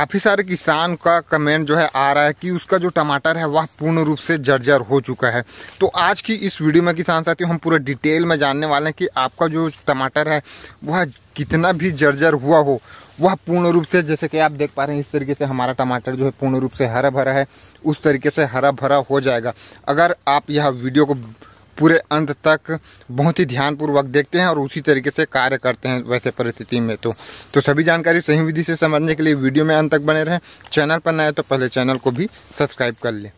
काफ़ी सारे किसान का कमेंट जो है आ रहा है कि उसका जो टमाटर है वह पूर्ण रूप से जर्जर हो चुका है तो आज की इस वीडियो में किसान साथियों हम पूरा डिटेल में जानने वाले हैं कि आपका जो टमाटर है वह कितना भी जर्जर हुआ हो वह पूर्ण रूप से जैसे कि आप देख पा रहे हैं इस तरीके से हमारा टमाटर जो है पूर्ण रूप से हरा भरा है उस तरीके से हरा भरा हो जाएगा अगर आप यह वीडियो को पूरे अंत तक बहुत ही ध्यानपूर्वक देखते हैं और उसी तरीके से कार्य करते हैं वैसे परिस्थिति में तो तो सभी जानकारी सही विधि से समझने के लिए वीडियो में अंत तक बने रहें चैनल पर नए तो पहले चैनल को भी सब्सक्राइब कर लें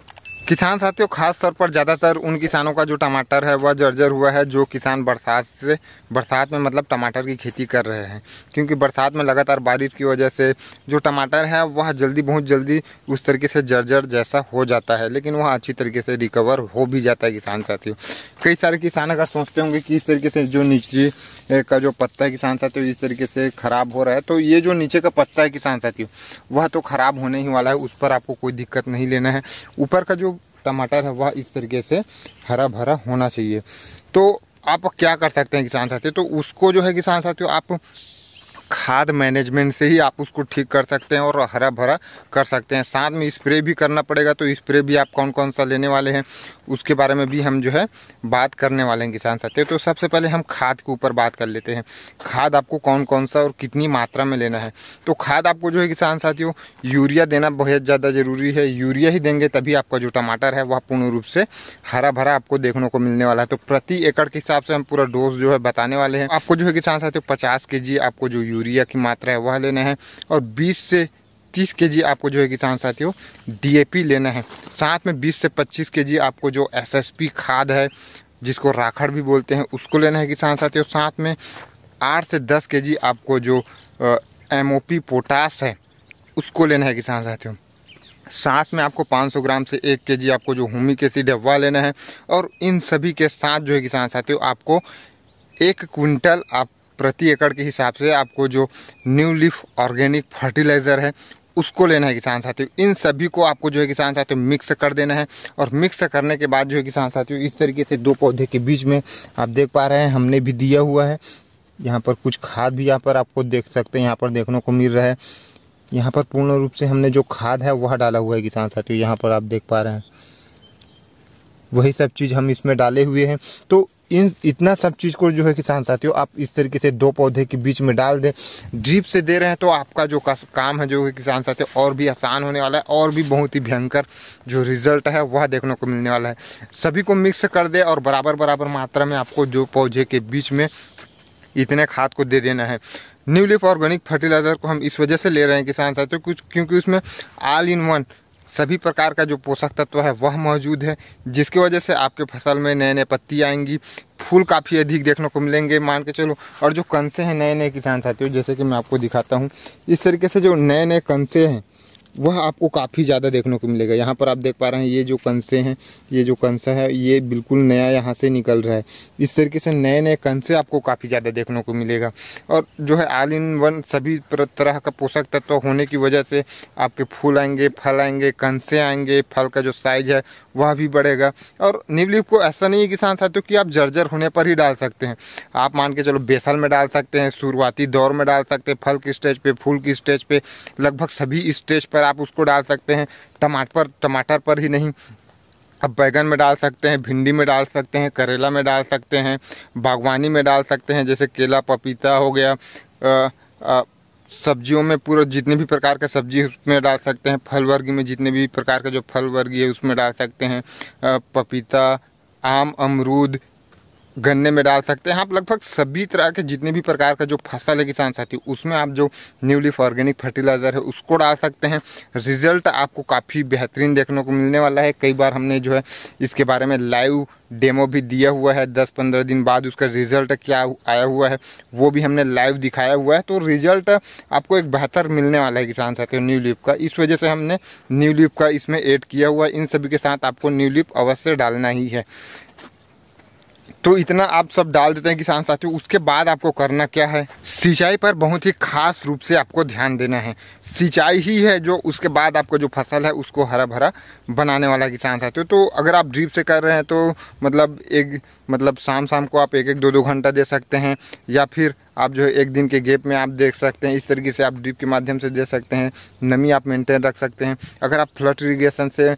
किसान साथियों खास तौर पर ज़्यादातर उन किसानों का जो टमाटर है वह जर्जर हुआ है जो किसान बरसात से बरसात में मतलब टमाटर की खेती कर रहे हैं क्योंकि बरसात में लगातार बारिश की वजह से जो टमाटर है वह जल्दी बहुत जल्दी उस तरीके से जर्जर जैसा हो जाता है लेकिन वह अच्छी तरीके से रिकवर हो भी जाता है किसान साथियों कई सारे किसान अगर सोचते होंगे कि इस तरीके से जो नीचे का जो पत्ता है किसान साथियों इस तरीके से ख़राब हो रहा है तो ये जो नीचे का पत्ता है किसान साथियों वह तो ख़राब होने ही वाला है उस पर आपको कोई दिक्कत नहीं लेना है ऊपर का जो टमाटर है वह इस तरीके से हरा भरा होना चाहिए तो आप क्या कर सकते हैं किसान साथियों तो उसको जो है किसान साथियों आप खाद मैनेजमेंट से ही आप उसको ठीक कर सकते हैं और हरा भरा कर सकते हैं साथ में स्प्रे भी करना पड़ेगा तो स्प्रे भी आप कौन कौन सा लेने वाले हैं उसके बारे में भी हम जो है बात करने वाले हैं किसान साथियों तो सबसे पहले हम खाद के ऊपर बात कर लेते हैं खाद आपको कौन कौन सा और कितनी मात्रा में लेना है तो खाद आपको जो है किसान साथियों यूरिया देना बहुत ज़्यादा ज़रूरी है यूरिया ही देंगे तभी आपका जो टमाटर है वह पूर्ण रूप से हरा भरा आपको देखने को मिलने वाला है तो प्रति एकड़ के हिसाब से हम पूरा डोज जो है बताने वाले हैं आपको जो है किसान साथियों पचास के आपको जो यूरिया यूरिया की मात्रा है वह लेना है और बीस से तीस के जी आपको जो है किसान साथियों डीएपी लेना है साथ में बीस से पच्चीस के जी आपको जो एसएसपी खाद है जिसको राखड़ भी बोलते हैं उसको लेना है किसान साथियों साथ में आठ से दस के जी आपको जो एमओपी पोटास है उसको लेना है किसान साथियों साथ में आपको 500 ग्राम से एक के जी आपको जो ह्यूमिक एसिड है वह लेना है और इन सभी के साथ जो है किसान साथियों आपको एक क्विंटल आप प्रति एकड़ के हिसाब से आपको जो न्यू लीफ ऑर्गेनिक फर्टिलाइज़र है उसको लेना है किसान साथियों इन सभी को आपको जो है किसान साथियों मिक्स कर देना है और मिक्स करने के बाद जो है किसान साथियों इस तरीके से दो पौधे के बीच में आप देख पा रहे हैं हमने भी दिया हुआ है यहाँ पर कुछ खाद भी यहाँ पर आपको देख सकते हैं यहाँ पर देखने को मिल रहा है यहाँ पर पूर्ण रूप से हमने जो खाद है वह डाला हुआ है किसान साथियों यहाँ पर आप देख पा रहे हैं वही सब चीज़ हम इसमें डाले हुए हैं तो इन इतना सब चीज़ को जो है किसान साथियों आप इस तरीके से दो पौधे के बीच में डाल दें ड्रिप से दे रहे हैं तो आपका जो काम है जो है किसान साथियों और भी आसान होने वाला है और भी बहुत ही भयंकर जो रिजल्ट है वह देखने को मिलने वाला है सभी को मिक्स कर दे और बराबर बराबर मात्रा में आपको जो पौधे के बीच में इतने खाद को दे देना है न्यूलिप ऑर्गेनिक फर्टिलाइज़र को हम इस वजह से ले रहे हैं किसान साथियों कुछ क्योंकि उसमें ऑल इन वन सभी प्रकार का जो पोषक तत्व है वह मौजूद है जिसकी वजह से आपके फसल में नए नए पत्ती आएंगी फूल काफ़ी अधिक देखने को मिलेंगे मान के चलो और जो कंसे हैं नए नए किसान साथियों जैसे कि मैं आपको दिखाता हूँ इस तरीके से जो नए नए कंसे हैं वह आपको काफ़ी ज़्यादा देखने को मिलेगा यहाँ पर आप देख पा रहे हैं ये जो कंसे हैं ये जो कंसा है ये बिल्कुल नया यहाँ से निकल रहा है इस तरीके से नए नए कंसे आपको काफ़ी ज़्यादा देखने को मिलेगा और जो है ऑल इन वन सभी तरह का पोषक तत्व होने की वजह से आपके फूल आएंगे फल आएंगे कंसे आएंगे फल का जो साइज है वह भी बढ़ेगा और निवलिप को ऐसा नहीं है किसान साथियों कि आप जर्जर होने पर ही डाल सकते हैं आप मान के चलो बेसल में डाल सकते हैं शुरुआती दौर में डाल सकते हैं फल की स्टेज पर फूल की स्टेज पर लगभग सभी स्टेज पर पर आप उसको डाल सकते हैं टमाटर पर टमाटर पर ही नहीं अब बैगन में डाल सकते हैं भिंडी में डाल सकते हैं करेला में डाल सकते हैं बागवानी में डाल सकते हैं जैसे केला पपीता हो गया सब्जियों में पूरा जितने भी प्रकार का सब्जी उसमें डाल सकते हैं फल वर्गी में जितने भी प्रकार का जो फल वर्गी है उसमें डाल सकते हैं पपीता आम अमरूद गन्ने में डाल सकते हैं आप लगभग सभी तरह के जितने भी प्रकार का जो फसल है किसान साथी उसमें आप जो न्यू ऑर्गेनिक फर्टिलाइज़र है उसको डाल सकते हैं रिजल्ट आपको काफ़ी बेहतरीन देखने को मिलने वाला है कई बार हमने जो है इसके बारे में लाइव डेमो भी दिया हुआ है दस पंद्रह दिन बाद उसका रिज़ल्ट क्या आया हुआ है वो भी हमने लाइव दिखाया हुआ है तो रिज़ल्ट आपको एक बेहतर मिलने वाला है किसान साथियों न्यू लिप का इस वजह से हमने न्यू लिप का इसमें ऐड किया हुआ है इन सभी के साथ आपको न्यू लिप अवश्य डालना ही है तो इतना आप सब डाल देते हैं किसान साथियों उसके बाद आपको करना क्या है सिंचाई पर बहुत ही खास रूप से आपको ध्यान देना है सिंचाई ही है जो उसके बाद आपको जो फसल है उसको हरा भरा बनाने वाला किसान साथियों तो अगर आप ड्रिप से कर रहे हैं तो मतलब एक मतलब शाम शाम को आप एक एक दो दो घंटा दे सकते हैं या फिर आप जो है एक दिन के गेप में आप देख सकते हैं इस तरीके से आप ड्रिप के माध्यम से दे सकते हैं नमी आप मेंटेन रख सकते हैं अगर आप फ्लट इरीगेशन से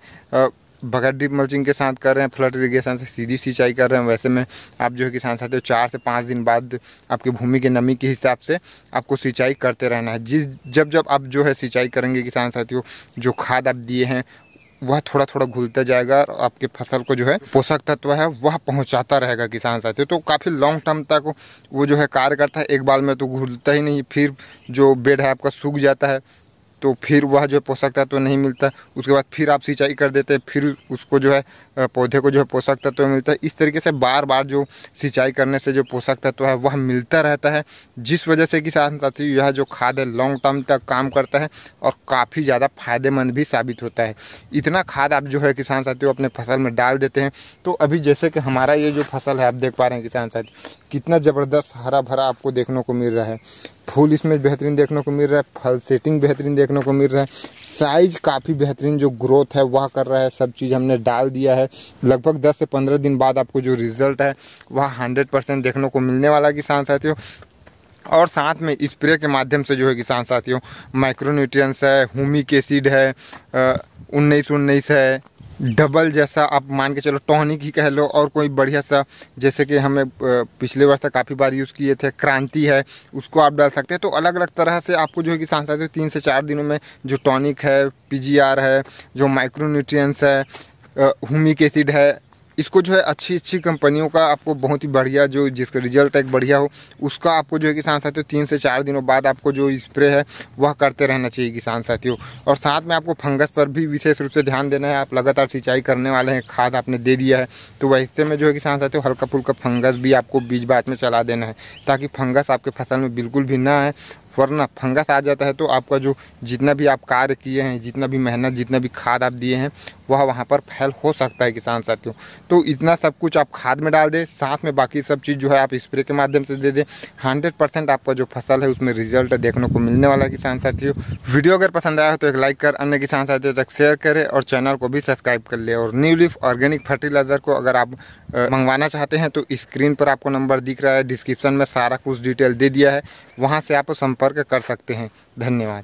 बगैर ड्रिप मल्चिंग के साथ कर रहे हैं फ्लड इरीगेशन से सीधी सिंचाई कर रहे हैं वैसे में आप जो है किसान साथियों चार से पाँच दिन बाद आपकी भूमि के नमी के हिसाब से आपको सिंचाई करते रहना है जिस जब जब आप जो है सिंचाई करेंगे किसान साथियों जो खाद आप दिए हैं वह थोड़ा थोड़ा घुलता जाएगा और आपके फसल को जो है पोषक तत्व है वह पहुंचाता रहेगा किसान साथियों तो काफ़ी लॉन्ग टर्म तक वो जो है कार्य करता है एक बार में तो घुलता ही नहीं फिर जो बेड है आपका सूख जाता है तो फिर वह जो है पोषक तत्व तो नहीं मिलता उसके बाद फिर आप सिंचाई कर देते हैं फिर उसको जो है पौधे को जो है पोषक तत्व तो मिलता है इस तरीके से बार बार जो सिंचाई करने से जो पोषक तत्व तो है वह मिलता रहता है जिस वजह से किसान साथी यह जो खाद है लॉन्ग टर्म तक काम करता है और काफ़ी ज़्यादा फायदेमंद भी साबित होता है इतना खाद आप जो है किसान साथियों अपने फसल में डाल देते हैं तो अभी जैसे कि हमारा ये जो फसल है आप देख पा रहे हैं किसान साथी कितना ज़बरदस्त हरा भरा आपको देखने को मिल रहा है फूल इसमें बेहतरीन देखने को मिल रहा है फल सेटिंग बेहतरीन देखने को मिल रहा है साइज काफ़ी बेहतरीन जो ग्रोथ है वह कर रहा है सब चीज़ हमने डाल दिया है लगभग 10 से 15 दिन बाद आपको जो रिजल्ट है वह 100 परसेंट देखने को मिलने वाला किसान साथियों और साथ में स्प्रे के माध्यम से जो है किसान साथियों माइक्रोन्यूट्रियस है हुमिक एसिड है उन्नीस उन्नीस है डबल जैसा आप मान के चलो टॉनिक ही कह लो और कोई बढ़िया सा जैसे कि हमें पिछले वर्ष काफ़ी बार यूज़ किए थे क्रांति है उसको आप डाल सकते हैं तो अलग अलग तरह से आपको जो है कि सांसद तीन से चार दिनों में जो टॉनिक है पी है जो माइक्रोन्यूट्रियस है हुमिक एसिड है इसको जो है अच्छी अच्छी कंपनियों का आपको बहुत ही बढ़िया जो जिसका रिजल्ट एक बढ़िया हो उसका आपको जो है किसान साथियों तीन से चार दिनों बाद आपको जो स्प्रे है वह करते रहना चाहिए किसान साथियों और साथ में आपको फंगस पर भी विशेष रूप से ध्यान देना है आप लगातार सिंचाई करने वाले हैं खाद आपने दे दिया है तो वैसे में जो है किसान साथियों हल्का फुल्का फंगस भी आपको बीज बात में चला देना है ताकि फंगस आपके फसल में बिल्कुल भी ना आए वरना फंगस आ जाता है तो आपका जो जितना भी आप कार्य किए हैं जितना भी मेहनत जितना भी खाद आप दिए हैं वह वहाँ पर फैल हो सकता है किसान साथियों तो इतना सब कुछ आप खाद में डाल दें साथ में बाकी सब चीज़ जो है आप स्प्रे के माध्यम से दे दें हंड्रेड परसेंट आपका जो फसल है उसमें रिजल्ट देखने को मिलने वाला है किसान साथियों वीडियो अगर पसंद आया हो तो एक लाइक कर अन्य किसान साथियों तक शेयर करें और चैनल को भी सब्सक्राइब कर ले और न्यू लिफ ऑर्गेनिक फर्टिलाइज़र को अगर आप मंगवाना चाहते हैं तो स्क्रीन पर आपको नंबर दिख रहा है डिस्क्रिप्शन में सारा कुछ डिटेल दे दिया है वहाँ से आप संपर्क संपर्क कर सकते हैं धन्यवाद